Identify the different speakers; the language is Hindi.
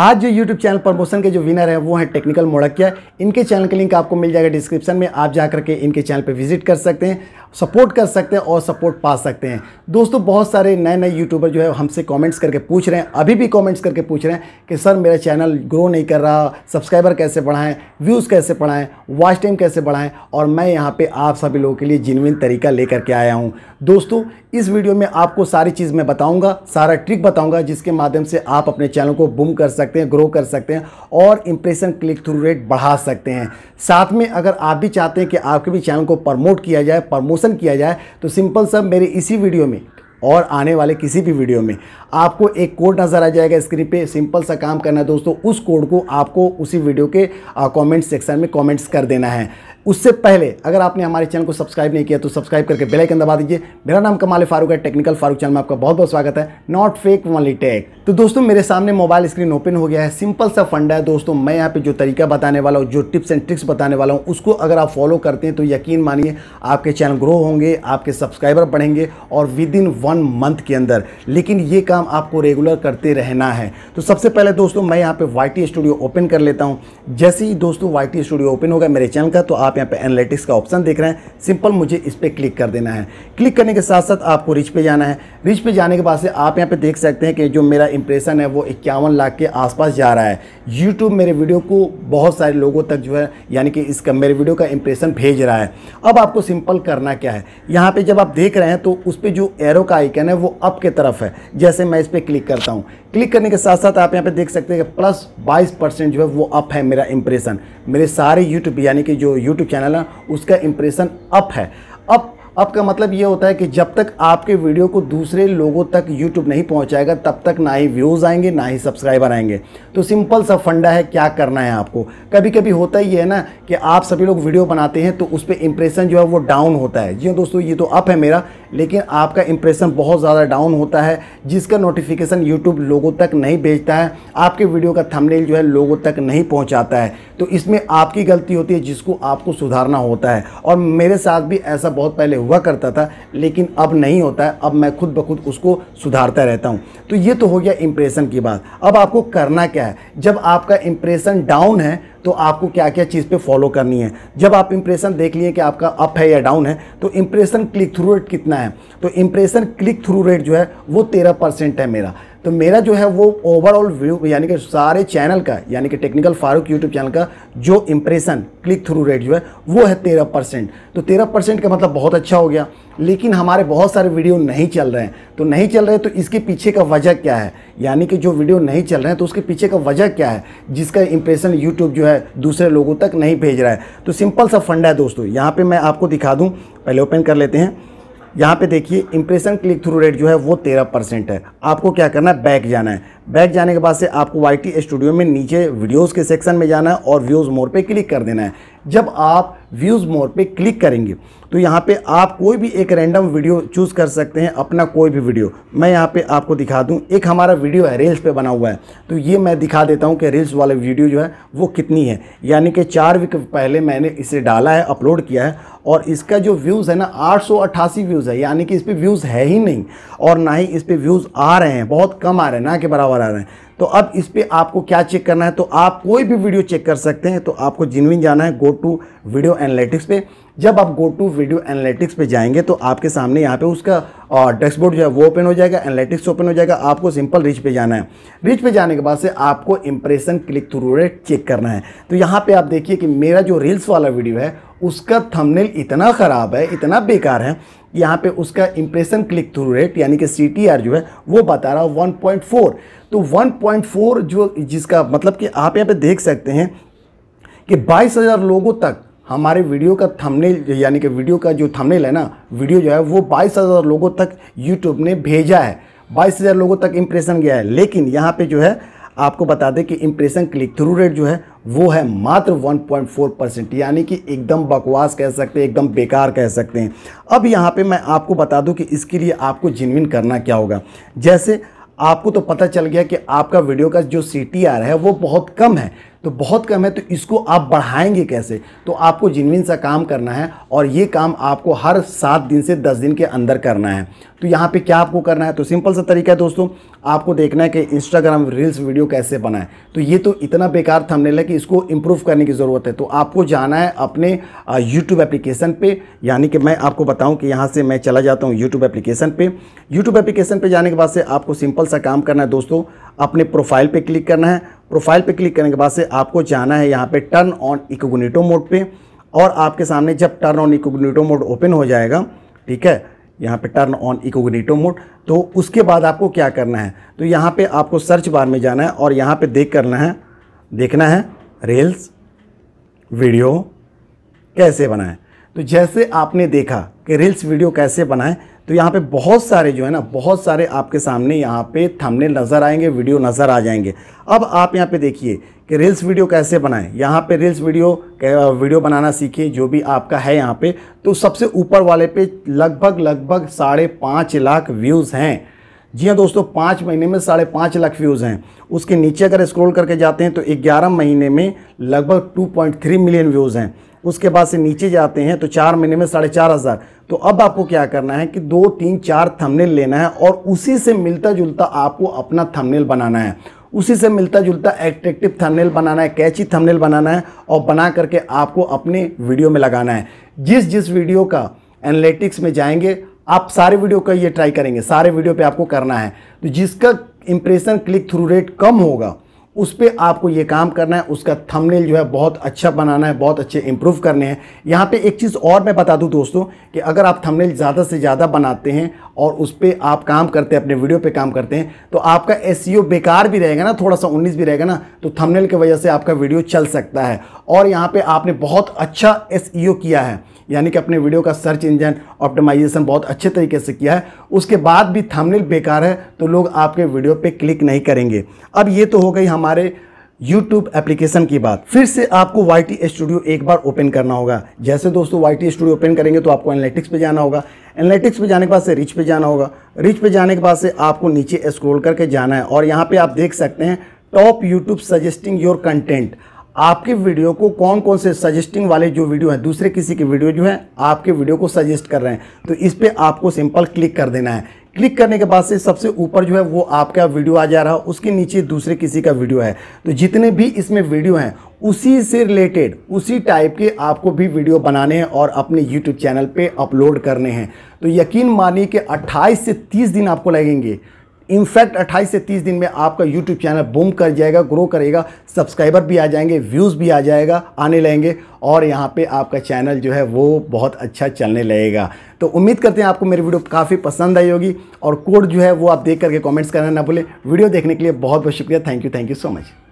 Speaker 1: आज जो यूट्यूब चैनल प्रमोशन के जो विनर है वो है टेक्निकल मोड़किया इनके चैनल का लिंक आपको मिल जाएगा डिस्क्रिप्शन में आप जा करके इनके चैनल पर विजिट कर सकते हैं सपोर्ट कर सकते हैं और सपोर्ट पा सकते हैं दोस्तों बहुत सारे नए नए यूट्यूबर जो है हमसे कमेंट्स करके पूछ रहे हैं अभी भी कमेंट्स करके पूछ रहे हैं कि सर मेरा चैनल ग्रो नहीं कर रहा सब्सक्राइबर कैसे बढ़ाएं व्यूज़ कैसे बढ़ाएं वॉच टाइम कैसे बढ़ाएं और मैं यहाँ पे आप सभी लोगों के लिए जिनविन तरीका लेकर के आया हूँ दोस्तों इस वीडियो में आपको सारी चीज़ मैं बताऊँगा सारा ट्रिक बताऊँगा जिसके माध्यम से आप अपने चैनल को बुम कर सकते सकते हैं ग्रो कर सकते हैं और इंप्रेशन क्लिक थ्रू रेट बढ़ा सकते हैं साथ में अगर आप भी चाहते हैं कि आपके भी चैनल को प्रमोट किया जाए प्रमोशन किया जाए तो सिंपल सब मेरे इसी वीडियो में और आने वाले किसी भी वीडियो में आपको एक कोड नज़र आ जाएगा स्क्रीन पे सिंपल सा काम करना है दोस्तों उस कोड को आपको उसी वीडियो के कमेंट सेक्शन में कमेंट्स कर देना है उससे पहले अगर आपने हमारे चैनल को सब्सक्राइब नहीं किया तो सब्सक्राइब करके बेल आइकन दबा दीजिए मेरा नाम कमाल फारूक है टेक्निकल फारूक चैनल में आपका बहुत बहुत स्वागत है नॉट फेक वनली टेक तो दोस्तों मेरे सामने मोबाइल स्क्रीन ओपन हो गया है सिंपल सा फंडा है दोस्तों मैं यहाँ पे जो तरीका बताने वाला हूँ जो टिप्स एंड ट्रिक्स बताने वाला हूँ उसको अगर आप फॉलो करते हैं तो यकीन मानिए आपके चैनल ग्रो होंगे आपके सब्सक्राइबर बढ़ेंगे और विद इन वन मंथ के अंदर लेकिन ये काम आपको रेगुलर करते रहना है तो सबसे पहले दोस्तों मैं यहाँ पे वाई स्टूडियो ओपन कर लेता हूँ जैसे ही दोस्तों वाई स्टूडियो ओपन होगा मेरे चैनल का तो आप आप यहाँ पे एनालिटिक्स का ऑप्शन देख रहे हैं सिंपल मुझे इस पर क्लिक कर देना है क्लिक करने के साथ साथ आपको रिच पे जाना है रिच पे जाने के बाद से आप यहाँ पे देख सकते हैं कि जो मेरा इंप्रेशन है वो इक्यावन लाख के आसपास जा रहा है यूट्यूब मेरे वीडियो को बहुत सारे लोगों तक जो है यानी कि इसका मेरे वीडियो का इंप्रेशन भेज रहा है अब आपको सिंपल करना क्या है यहाँ पर जब आप देख रहे हैं तो उस पर जो एरो का आइकन है वो अप के तरफ है जैसे मैं इस पर क्लिक करता हूँ क्लिक करने के साथ साथ आप यहाँ पर देख सकते हैं कि प्लस बाईस जो है वो अप है मेरा इंप्रेशन मेरे सारे यूट्यूब यानी कि जो यूट्यूब यूट्यूब चैनल है उसका इंप्रेशन अप है अप अप का मतलब ये होता है कि जब तक आपके वीडियो को दूसरे लोगों तक YouTube नहीं पहुंचाएगा तब तक ना ही व्यूज़ आएंगे ना ही सब्सक्राइबर आएंगे तो सिंपल सा फंडा है क्या करना है आपको कभी कभी होता ही है ना कि आप सभी लोग वीडियो बनाते हैं तो उस पर इंप्रेशन जो है वो डाउन होता है जी हाँ दोस्तों ये तो अप है मेरा लेकिन आपका इंप्रेशन बहुत ज़्यादा डाउन होता है जिसका नोटिफिकेशन यूट्यूब लोगों तक नहीं भेजता है आपके वीडियो का थमलेल जो है लोगों तक नहीं पहुँचाता है तो इसमें आपकी गलती होती है जिसको आपको सुधारना होता है और मेरे साथ भी ऐसा बहुत पहले हुआ करता था लेकिन अब नहीं होता है अब मैं खुद ब खुद उसको सुधारता रहता हूँ तो ये तो हो गया इम्प्रेशन की बात अब आपको करना क्या है जब आपका इम्प्रेशन डाउन है तो आपको क्या क्या चीज़ पे फॉलो करनी है जब आप इम्प्रेशन देख लिए कि आपका अप है या डाउन है तो इम्प्रेशन क्लिक थ्रू रेट कितना है तो इम्प्रेशन क्लिक थ्रू रेट जो है वो तेरह परसेंट है मेरा तो मेरा जो है वो ओवरऑल व्यू यानी कि सारे चैनल का यानी कि टेक्निकल फारूक यूट्यूब चैनल का जो इम्प्रेशन क्लिक थ्रू रेट जो है वो है तेरह परसेंट तो तेरह परसेंट का मतलब बहुत अच्छा हो गया लेकिन हमारे बहुत सारे वीडियो नहीं चल रहे हैं तो नहीं चल रहे तो इसके पीछे का वजह क्या है यानी कि जो वीडियो नहीं चल रहे हैं तो उसके पीछे का वजह क्या है जिसका इंप्रेशन यूट्यूब जो है दूसरे लोगों तक नहीं भेज रहा है तो सिंपल सा फंडा है दोस्तों यहाँ पर मैं आपको दिखा दूँ पहले ओपन कर लेते हैं यहाँ पे देखिए इंप्रेशन क्लिक थ्रू रेट जो है वो तेरह परसेंट है आपको क्या करना है बैक जाना है बैक जाने के बाद से आपको वाई स्टूडियो में नीचे वीडियोज़ के सेक्शन में जाना है और व्यूज़ मोर पर क्लिक कर देना है जब आप व्यूज़ मोर पे क्लिक करेंगे तो यहाँ पे आप कोई भी एक रैंडम वीडियो चूज़ कर सकते हैं अपना कोई भी वीडियो मैं यहाँ पे आपको दिखा दूँ एक हमारा वीडियो है रील्स पे बना हुआ है तो ये मैं दिखा देता हूँ कि रील्स वाले वीडियो जो है वो कितनी है यानी कि चार वीक पहले मैंने इसे डाला है अपलोड किया है और इसका जो व्यूज़ है ना आठ व्यूज़ है यानी कि इस पर व्यूज़ है ही नहीं और ना ही इस पर व्यूज़ आ रहे हैं बहुत कम आ रहे हैं ना के बराबर आ रहे हैं तो अब इस पर आपको क्या चेक करना है तो आप कोई भी वीडियो चेक कर सकते हैं तो आपको जिनविन जाना है गो टू वीडियो एनालिटिक्स पे जब आप गो टू वीडियो एनालिटिक्स पे जाएंगे तो आपके सामने यहाँ पे उसका डैशबोर्ड जो है वो ओपन हो जाएगा एनालिटिक्स ओपन हो जाएगा आपको सिंपल रिच पे जाना है रिच पे जाने के बाद से आपको impression click through rate check करना है तो यहाँ पे आप देखिए कि मेरा जो रील्स वाला वीडियो है उसका थंबनेल इतना ख़राब है इतना बेकार है यहाँ पे उसका इंप्रेशन क्लिक थ्रू रेट यानी कि सी जो है वो बता रहा हूँ वन तो 1.4 जो जिसका मतलब कि आप यहाँ पे देख सकते हैं कि 22,000 लोगों तक हमारे वीडियो का थंबनेल यानी कि वीडियो का जो थंबनेल है ना वीडियो जो है वो 22,000 लोगों तक यूट्यूब ने भेजा है 22,000 लोगों तक इम्प्रेशन गया है लेकिन यहाँ पे जो है आपको बता दें कि इम्प्रेशन क्लिक थ्रू रेट जो है वो है मात्र 1.4 परसेंट यानी कि एकदम बकवास कह सकते हैं एकदम बेकार कह सकते हैं अब यहाँ पे मैं आपको बता दूँ कि इसके लिए आपको जिनविन करना क्या होगा जैसे आपको तो पता चल गया कि आपका वीडियो का जो सी है वो बहुत कम है तो बहुत कम है तो इसको आप बढ़ाएंगे कैसे तो आपको जिनविन सा काम करना है और ये काम आपको हर सात दिन से दस दिन के अंदर करना है तो यहाँ पे क्या आपको करना है तो सिंपल सा तरीका है दोस्तों आपको देखना है कि इंस्टाग्राम रील्स वीडियो कैसे बनाए तो ये तो इतना बेकार थंबनेल है कि इसको इम्प्रूव करने की ज़रूरत है तो आपको जाना है अपने यूट्यूब एप्लीकेशन पे यानी कि मैं आपको बताऊं कि यहाँ से मैं चला जाता हूँ यूट्यूब एप्लीकेशन पे यूट्यूब एप्लीकेशन पे जाने के बाद से आपको सिंपल सा काम करना है दोस्तों अपने प्रोफाइल पर क्लिक करना है प्रोफाइल पे क्लिक करने के बाद से आपको जाना है यहाँ पे टर्न ऑन इकोगनीटो मोड पे और आपके सामने जब turn on incognito mode open हो जाएगा ठीक है यहाँ पे टर्न ऑन इकोगनीटो मोड तो उसके बाद आपको क्या करना है तो यहाँ पे आपको सर्च बार में जाना है और यहाँ पे देख करना है देखना है रेल्स वीडियो कैसे बनाएं तो जैसे आपने देखा कि रील्स वीडियो कैसे बनाएं तो यहाँ पे बहुत सारे जो है ना बहुत सारे आपके सामने यहाँ पे थमने नज़र आएंगे वीडियो नज़र आ जाएंगे अब आप यहाँ पे देखिए कि रील्स वीडियो कैसे बनाएं यहाँ पे रील्स वीडियो वीडियो बनाना सीखिए जो भी आपका है यहाँ पे तो सबसे ऊपर वाले पे लगभग लगभग साढ़े पाँच लाख व्यूज़ हैं जी हाँ दोस्तों पाँच महीने में साढ़े पाँच लाख व्यूज़ हैं उसके नीचे अगर स्क्रॉल करके जाते हैं तो ग्यारह महीने में लगभग two point three million views हैं उसके बाद से नीचे जाते हैं तो चार महीने में साढ़े चार हज़ार तो अब आपको क्या करना है कि दो तीन चार थंबनेल लेना है और उसी से मिलता जुलता आपको अपना थंबनेल बनाना है उसी से मिलता जुलता एट्रेक्टिव थंबनेल बनाना है कैची थंबनेल बनाना है और बना करके आपको अपने वीडियो में लगाना है जिस जिस वीडियो का एनालिटिक्स में जाएंगे आप सारे वीडियो का ये ट्राई करेंगे सारे वीडियो पे आपको करना है तो जिसका इम्प्रेशन क्लिक थ्रू रेट कम होगा उस पर आपको ये काम करना है उसका थंबनेल जो है बहुत अच्छा बनाना है बहुत अच्छे इम्प्रूव करने हैं यहाँ पे एक चीज़ और मैं बता दूँ दोस्तों कि अगर आप थंबनेल ज़्यादा से ज़्यादा बनाते हैं और उस पर आप काम करते हैं अपने वीडियो पे काम करते हैं तो आपका एस e बेकार भी रहेगा ना थोड़ा सा उन्नीस भी रहेगा ना तो थमनेल की वजह से आपका वीडियो चल सकता है और यहाँ पर आपने बहुत अच्छा एस e किया है यानी कि अपने वीडियो का सर्च इंजन ऑप्टिमाइजेशन बहुत अच्छे तरीके से किया है उसके बाद भी थमनेल बेकार है तो लोग आपके वीडियो पर क्लिक नहीं करेंगे अब ये तो हो गई हमारे हमारे YouTube एप्लीकेशन की बात फिर से आपको वाई टी स्टूडियो एक बार ओपन करना होगा जैसे दोस्तों वाई टी स्टूडियो ओपन करेंगे तो आपको एनालिटिक्स पे जाना होगा एनालिटिक्स पे जाने के बाद से रिच पे जाना होगा रिच पे जाने के बाद से आपको नीचे स्क्रॉल करके जाना है और यहाँ पे आप देख सकते हैं top YouTube suggesting your content आपके वीडियो को कौन कौन से सजेस्टिंग वाले जो वीडियो हैं दूसरे किसी के वीडियो जो हैं आपके वीडियो को सजेस्ट कर रहे हैं तो इस पर आपको सिंपल क्लिक कर देना है क्लिक करने के बाद से सबसे ऊपर जो है वो आपका वीडियो आ जा रहा है उसके नीचे दूसरे किसी का वीडियो है तो जितने भी इसमें वीडियो हैं उसी से रिलेटेड उसी टाइप के आपको भी वीडियो बनाने हैं और अपने यूट्यूब चैनल पे अपलोड करने हैं तो यकीन मानिए कि 28 से 30 दिन आपको लगेंगे इनफैक्ट 28 से 30 दिन में आपका यूट्यूब चैनल बूम कर जाएगा ग्रो करेगा सब्सक्राइबर भी आ जाएंगे व्यूज़ भी आ जाएगा आने लगेंगे और यहाँ पे आपका चैनल जो है वो बहुत अच्छा चलने लगेगा तो उम्मीद करते हैं आपको मेरी वीडियो काफ़ी पसंद आई होगी और कोड जो है वो आप देख करके कॉमेंट्स करना ना भूलें वीडियो देखने के लिए बहुत बहुत शुक्रिया thank you thank you so much